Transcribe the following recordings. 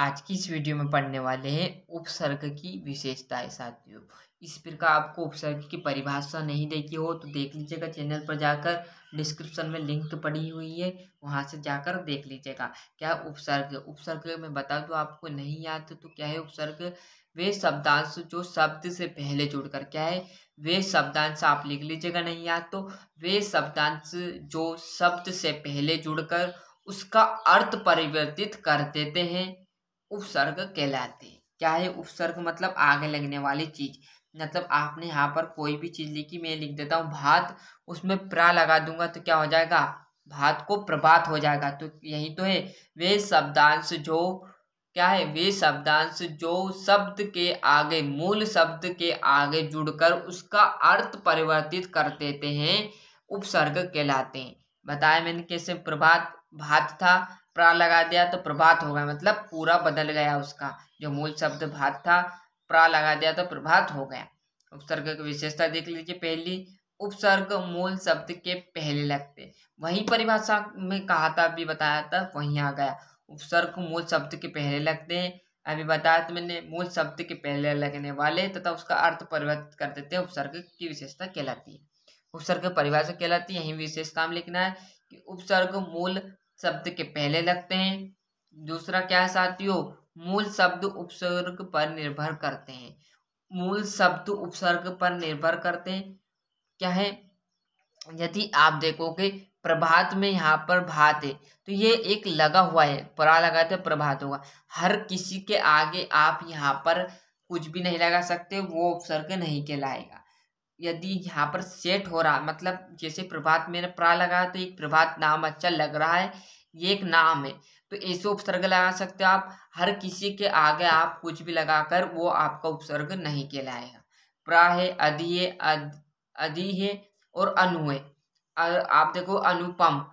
आज की इस वीडियो में पढ़ने वाले हैं उपसर्ग की विशेषताएं साथियों इस प्रकार आपको उपसर्ग की परिभाषा नहीं देखी हो तो देख लीजिएगा चैनल पर जाकर डिस्क्रिप्शन में लिंक पड़ी हुई है वहां से जाकर देख लीजिएगा क्या उपसर्ग उपसर्ग में बता दूँ आपको नहीं याद तो क्या है उपसर्ग वे शब्दांश जो शब्द से पहले जुड़कर क्या है वे शब्दांश आप लिख लीजिएगा नहीं याद तो वे शब्दांश जो शब्द से पहले जुड़कर उसका अर्थ परिवर्तित कर देते हैं उपसर्ग कहलाते हैं क्या है उपसर्ग मतलब आगे लगने वाली चीज मतलब आपने यहाँ पर कोई भी चीज लिखी मैं लिख देता हूँ भात उसमें प्रा लगा दूंगा तो क्या हो जाएगा भात को प्रभात हो जाएगा तो यही तो है वे शब्दांश जो क्या है वे शब्दांश जो शब्द के आगे मूल शब्द के आगे जुड़कर उसका अर्थ परिवर्तित कर देते हैं उपसर्ग कहलाते हैं बताया मैंने कैसे प्रभात भात था प्रा लगा दिया तो प्रभात हो गया मतलब पूरा बदल गया उसका जो मूल शब्द भात था प्रा लगा दिया तो प्रभात हो गया उपसर्ग की विशेषता देख लीजिए पहली उपसर्ग मूल शब्द के पहले लगते वही परिभाषा में कहा था अभी बताया था वहीं आ गया उपसर्ग मूल शब्द के पहले लगते हैं अभी बताया तो मैंने मूल शब्द के पहले लगने वाले तथा उसका अर्थ परिवर्तित कर देते हैं उपसर्ग की विशेषता कहलाती है उपसर्ग परिभाषा कहलाती है यही विशेषता हम लिखना है कि उपसर्ग मूल शब्द के पहले लगते हैं दूसरा क्या है साथियों मूल शब्द उपसर्ग पर निर्भर करते हैं मूल शब्द उपसर्ग पर निर्भर करते हैं क्या है यदि आप देखोगे प्रभात में यहाँ पर भात है तो ये एक लगा हुआ है परा लगा तो प्रभात होगा हर किसी के आगे आप यहाँ पर कुछ भी नहीं लगा सकते वो उपसर्ग नहीं कहलाएगा यदि यहाँ पर सेट हो रहा मतलब जैसे प्रभात मैंने प्रा लगाया तो एक प्रभात नाम अच्छा लग रहा है ये एक नाम है तो ऐसे उपसर्ग लगा सकते हो आप हर किसी के आगे आप कुछ भी लगाकर वो आपका उपसर्ग नहीं कहलाएगा प्रा है अधि है अधि है और अनु है आप देखो अनुपम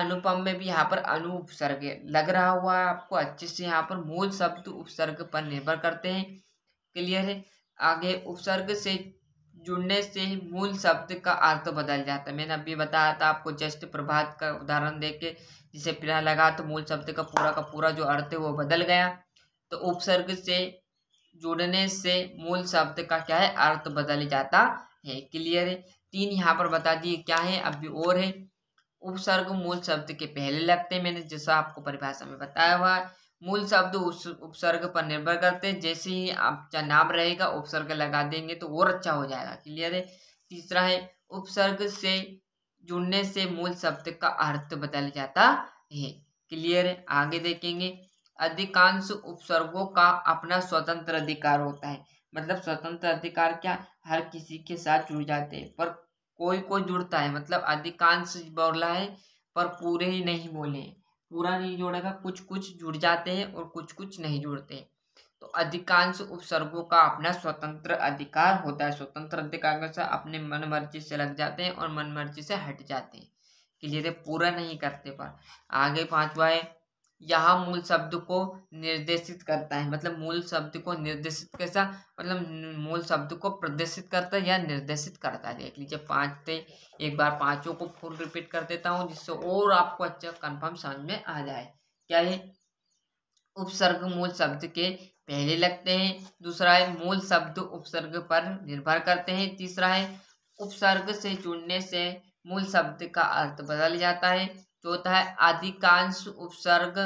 अनुपम में भी यहाँ पर अनु उपसर्ग लग रहा हुआ है आपको अच्छे से यहाँ पर मूल शब्द उपसर्ग पर निर्भर करते हैं क्लियर है आगे उपसर्ग से जुड़ने से ही मूल शब्द का अर्थ बदल जाता है मैंने अभी बताया था आपको जस्ट प्रभात का उदाहरण दे के जिसे प्यार लगा तो मूल शब्द का पूरा का पूरा जो अर्थ है वो बदल गया तो उपसर्ग से जुड़ने से मूल शब्द का क्या है अर्थ बदल जाता है क्लियर है तीन यहाँ पर बता दिए क्या है अभी और है उपसर्ग मूल शब्द के पहले लगते हैं मैंने जैसा आपको परिभाषा में बताया हुआ है मूल शब्द उस उपसर्ग पर निर्भर करते हैं जैसे ही आपका नाम रहेगा उपसर्ग लगा देंगे तो और अच्छा हो जाएगा क्लियर है तीसरा है उपसर्ग से जुड़ने से मूल शब्द का अर्थ बदल जाता है क्लियर है आगे देखेंगे अधिकांश उपसर्गों का अपना स्वतंत्र अधिकार होता है मतलब स्वतंत्र अधिकार क्या हर किसी के साथ जुड़ जाते हैं पर कोई कोई जुड़ता है मतलब अधिकांश बोला है पर पूरे ही नहीं बोले पूरा नहीं जोड़ेगा कुछ कुछ जुड़ जाते हैं और कुछ कुछ नहीं जुड़ते तो अधिकांश उपसर्गों का अपना स्वतंत्र अधिकार होता है स्वतंत्र अधिकार से अपने मन मर्जी से लग जाते हैं और मन मर्जी से हट जाते हैं क्लियर है पूरा नहीं करते पर आगे पांचवा है यह मूल शब्द को निर्देशित करता है मतलब मूल शब्द को निर्देशित कैसा मतलब मूल शब्द को प्रदर्शित करता है या निर्देशित करता है देख लीजिए पाँच थे एक बार पांचों को फुल रिपीट कर देता हूँ जिससे और आपको अच्छा कंफर्म समझ में आ जाए क्या है उपसर्ग मूल शब्द के पहले लगते हैं दूसरा है मूल शब्द उपसर्ग पर निर्भर करते हैं तीसरा है उपसर्ग से जुड़ने से मूल शब्द का अर्थ बदल जाता है चौथा है अधिकांश उपसर्ग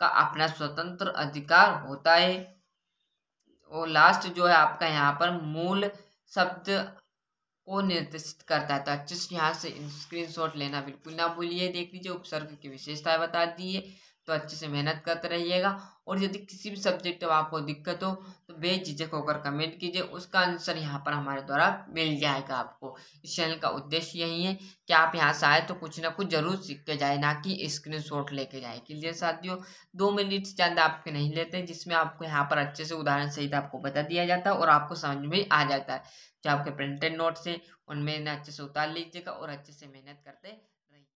का अपना स्वतंत्र अधिकार होता है और लास्ट जो है आपका यहाँ पर मूल शब्द को निर्देशित करता है तो अच्छे से यहाँ से स्क्रीनशॉट लेना बिल्कुल ना भूलिए देख लीजिए उपसर्ग की विशेषताएं बता दी है तो अच्छे से मेहनत करते रहिएगा और यदि किसी भी सब्जेक्ट में आपको दिक्कत हो तो बेझिझक होकर कमेंट कीजिए उसका आंसर यहाँ पर हमारे द्वारा मिल जाएगा आपको इस चैनल का उद्देश्य यही है कि आप यहाँ से आए तो कुछ ना कुछ जरूर सीख के जाए ना कि स्क्रीन शॉट लेके जाए कि लिए साथियों दो मिनट से ज़्यादा आपके नहीं लेते जिसमें आपको यहाँ पर अच्छे से उदाहरण सहित आपको बता दिया जाता है और आपको समझ में आ जाता है जो आपके प्रिंटेड नोट्स हैं उनमें अच्छे से उतार लीजिएगा और अच्छे से मेहनत करते